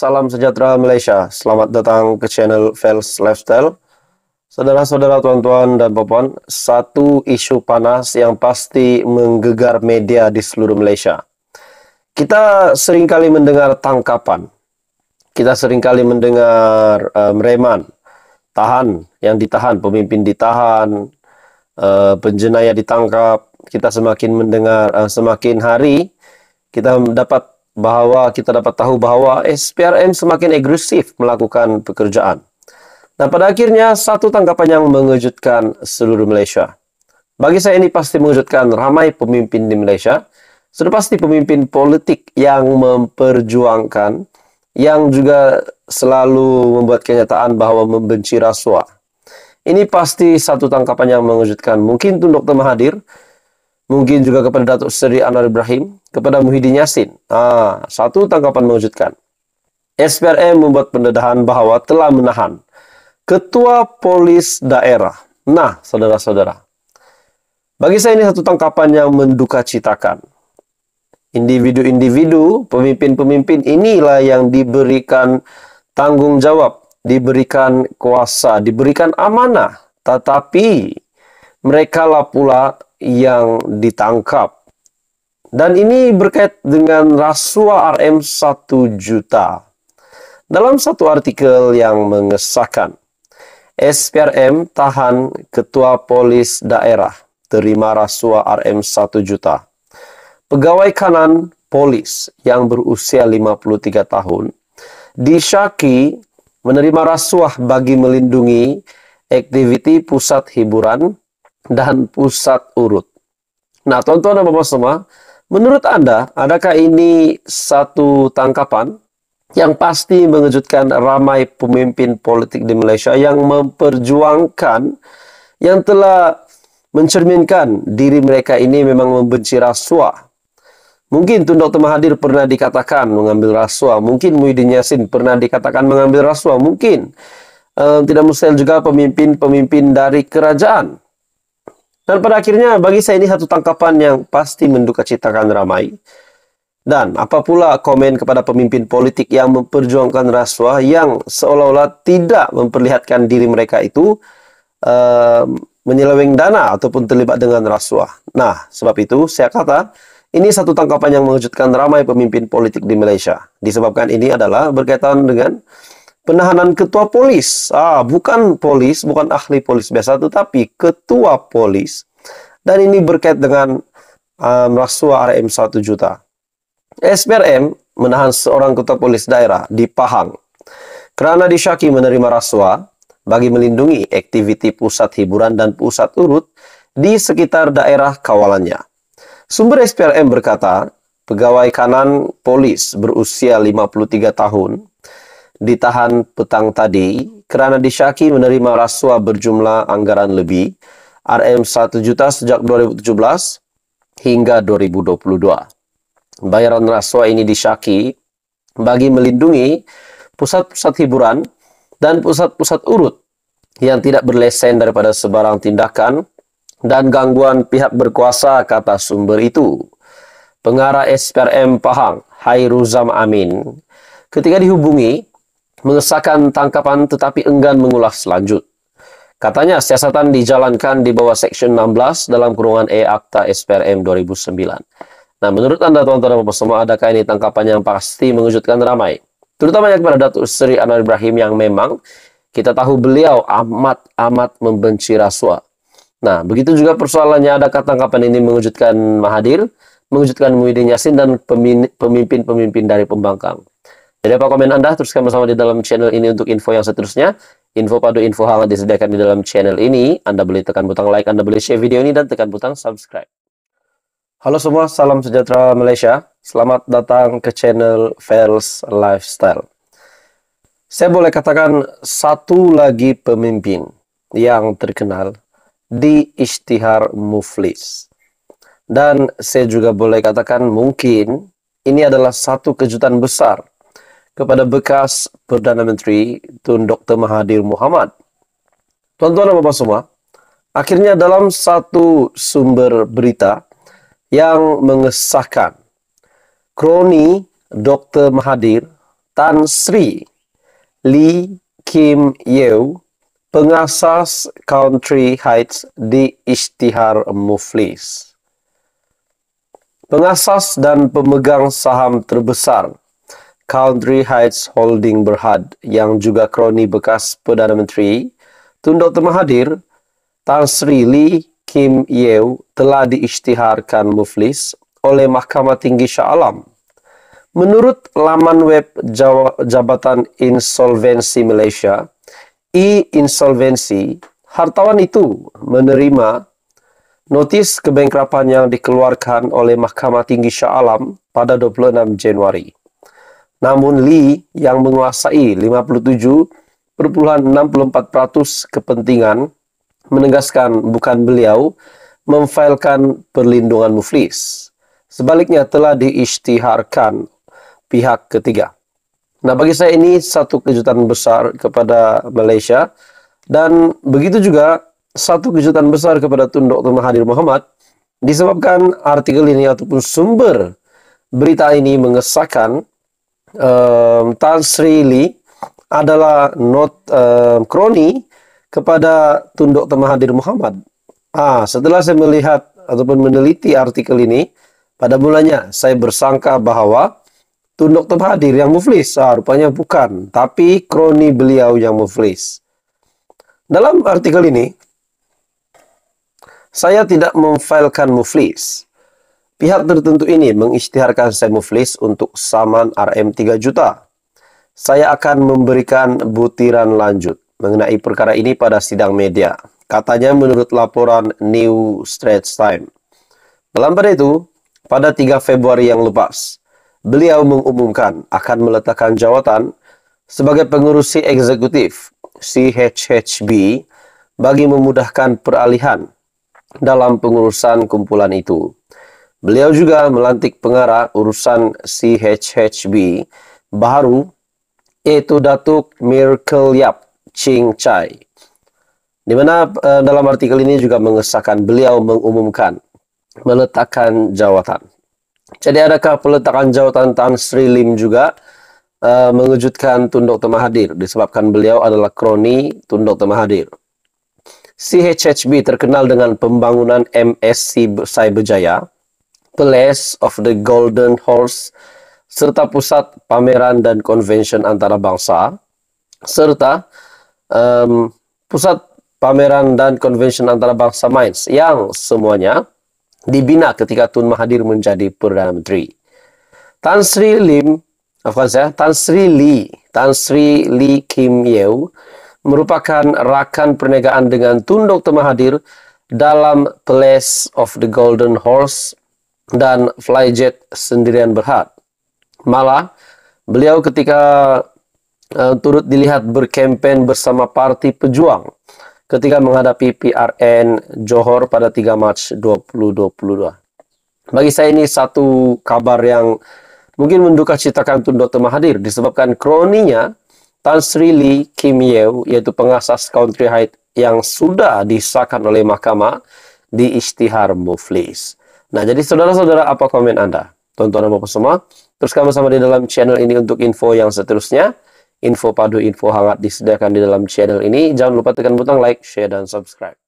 salam sejahtera Malaysia. Selamat datang ke channel Fels Lifestyle. Saudara-saudara, tuan-tuan dan puan, satu isu panas yang pasti menggegar media di seluruh Malaysia. Kita sering kali mendengar tangkapan. Kita sering kali mendengar uh, mereman, tahan, yang ditahan, pemimpin ditahan, uh, penjenayah ditangkap. Kita semakin mendengar, uh, semakin hari kita dapat bahwa kita dapat tahu bahwa SPRM semakin agresif melakukan pekerjaan. Nah, pada akhirnya satu tanggapan yang mengejutkan seluruh Malaysia. Bagi saya ini pasti mengejutkan ramai pemimpin di Malaysia. Sudah pasti pemimpin politik yang memperjuangkan, yang juga selalu membuat kenyataan bahwa membenci rasuah. Ini pasti satu tangkapan yang mengejutkan. Mungkin Tun Dr. Mahathir Mungkin juga kepada Datuk Seri Anwar Ibrahim, kepada Muhyiddin Yassin. Ah, satu tangkapan mengejutkan. SPRM membuat pendedahan bahwa telah menahan Ketua Polis Daerah. Nah, saudara-saudara, bagi saya ini satu tangkapan yang menduka citakan. Individu-individu, pemimpin-pemimpin inilah yang diberikan tanggung jawab, diberikan kuasa, diberikan amanah. Tetapi merekalah pula yang ditangkap. Dan ini berkait dengan rasuah RM 1 juta. Dalam satu artikel yang mengesahkan, SPRM tahan ketua polis daerah terima rasuah RM 1 juta. Pegawai kanan polis yang berusia 53 tahun disyaki menerima rasuah bagi melindungi aktiviti pusat hiburan dan pusat urut. Nah, tuan-tuan dan Bapak semua, menurut Anda, adakah ini satu tangkapan yang pasti mengejutkan ramai pemimpin politik di Malaysia yang memperjuangkan yang telah mencerminkan diri mereka ini memang membenci rasuah Mungkin Tun Dr. Mahathir pernah dikatakan mengambil rasuah. Mungkin Muhyiddin Yassin pernah dikatakan mengambil rasuah. Mungkin eh, tidak Mustahil juga pemimpin-pemimpin dari kerajaan dan pada akhirnya bagi saya ini satu tangkapan yang pasti mendukacitakan ramai. Dan apa komen kepada pemimpin politik yang memperjuangkan rasuah yang seolah-olah tidak memperlihatkan diri mereka itu uh, menyeleweng dana ataupun terlibat dengan rasuah. Nah, sebab itu saya kata ini satu tangkapan yang mengejutkan ramai pemimpin politik di Malaysia. Disebabkan ini adalah berkaitan dengan penahanan ketua polis. Ah, bukan polis, bukan ahli polis biasa, tetapi ketua polis. Dan ini berkait dengan um, ah, rasuah RM 1 juta. SPRM menahan seorang ketua polis daerah di Pahang kerana disyaki menerima rasuah bagi melindungi aktiviti pusat hiburan dan pusat urut di sekitar daerah kawalannya. Sumber SPRM berkata, pegawai kanan polis berusia 53 tahun ditahan petang tadi kerana disyaki menerima rasuah berjumlah anggaran lebih RM 1 juta sejak 2017 hingga 2022. Bayaran rasuah ini disyaki bagi melindungi pusat-pusat hiburan dan pusat-pusat urut yang tidak berlesen daripada sebarang tindakan dan gangguan pihak berkuasa kata sumber itu. Pengarah SPRM Pahang, Hairuzam Amin, ketika dihubungi mengesahkan tangkapan tetapi enggan mengulas selanjut, Katanya siasatan dijalankan di bawah Section 16 dalam kurungan E Akta SPRM 2009. Nah, menurut Anda tuan-tuan dan semua, adakah ini tangkapan yang pasti mengejutkan ramai? Terutama yang kepada Datuk Seri Anwar Ibrahim yang memang kita tahu beliau amat-amat membenci rasuah. Nah, begitu juga persoalannya adakah tangkapan ini mengejutkan Mahadir, mengejutkan Muhyiddin Yassin, dan pemimpin-pemimpin dari pembangkang. Jadi apa komen Anda? Teruskan bersama di dalam channel ini untuk info yang seterusnya. Info padu info hangat disediakan di dalam channel ini. Anda boleh tekan butang like, Anda boleh share video ini, dan tekan butang subscribe. Halo semua, salam sejahtera Malaysia. Selamat datang ke channel Fels Lifestyle. Saya boleh katakan satu lagi pemimpin yang terkenal di Ishtihar Muflis. Dan saya juga boleh katakan mungkin ini adalah satu kejutan besar kepada bekas Perdana Menteri Tun Dr. Mahathir Mohamad. Tuan-tuan dan puan semua, akhirnya dalam satu sumber berita yang mengesahkan kroni Dr. Mahathir Tan Sri Lee Kim Yew, pengasas Country Heights di Ishtihar Muflis. Pengasas dan pemegang saham terbesar Country Heights Holding Berhad yang juga kroni bekas Perdana Menteri Tun Dr. Mahathir, Tan Sri Lee Kim Yew telah diisytiharkan muflis oleh Mahkamah Tinggi Shah Alam. Menurut laman web Jabatan Insolvensi Malaysia, e-insolvensi, hartawan itu menerima notis kebengkrapan yang dikeluarkan oleh Mahkamah Tinggi Shah Alam pada 26 Januari. Namun Lee yang menguasai 57,64% kepentingan menegaskan bukan beliau memfailkan perlindungan muflis. Sebaliknya telah diisytiharkan pihak ketiga. Nah, bagi saya ini satu kejutan besar kepada Malaysia dan begitu juga satu kejutan besar kepada Tun Dr. Mahathir Muhammad disebabkan artikel ini ataupun sumber berita ini mengesahkan um, ehm, Tan Lee adalah not um, kroni kepada Tunduk Temahadir Muhammad. Ah, setelah saya melihat ataupun meneliti artikel ini, pada mulanya saya bersangka bahwa Tunduk Temahadir yang muflis. Ah, rupanya bukan, tapi kroni beliau yang muflis. Dalam artikel ini, saya tidak memfailkan muflis. Pihak tertentu ini mengisytiharkan saya muflis untuk saman RM 3 juta. Saya akan memberikan butiran lanjut mengenai perkara ini pada sidang media. Katanya menurut laporan New Straits Time. Dalam pada itu, pada 3 Februari yang lepas, beliau mengumumkan akan meletakkan jawatan sebagai pengurusi eksekutif CHHB bagi memudahkan peralihan dalam pengurusan kumpulan itu. Beliau juga melantik pengarah urusan CHHB baru yaitu Datuk Miracle Yap Ching Chai. Di mana uh, dalam artikel ini juga mengesahkan beliau mengumumkan meletakkan jawatan. Jadi adakah peletakan jawatan Tan Sri Lim juga uh, mengejutkan tunduk Dr. Mahathir disebabkan beliau adalah kroni Tun Dr. Mahathir. CHHB terkenal dengan pembangunan MSC Cyberjaya Palace of the Golden Horse, serta pusat pameran dan Convention antara bangsa, serta um, pusat pameran dan Convention antara bangsa Mainz yang semuanya dibina ketika Tun Mahathir menjadi Perdana Menteri. Tan Sri Lim, saya, Tan Sri Lee, Tan Sri Lee Kim Yew merupakan rakan perniagaan dengan Tun Dr. Mahathir dalam Palace of the Golden Horse dan flyjet sendirian berhad. Malah, beliau ketika uh, turut dilihat berkempen bersama Parti Pejuang ketika menghadapi PRN Johor pada 3 Mac 2022. Bagi saya ini satu kabar yang mungkin menduka citakan untuk Dr. Mahathir disebabkan kroninya Tan Sri Lee Kim Yew yaitu pengasas Country Height yang sudah disahkan oleh mahkamah di Istihar Muflis. Nah, jadi saudara-saudara, apa komen Anda? Tontonan Bapak semua, terus kamu sama di dalam channel ini untuk info yang seterusnya. Info padu, info hangat disediakan di dalam channel ini. Jangan lupa tekan butang like, share, dan subscribe.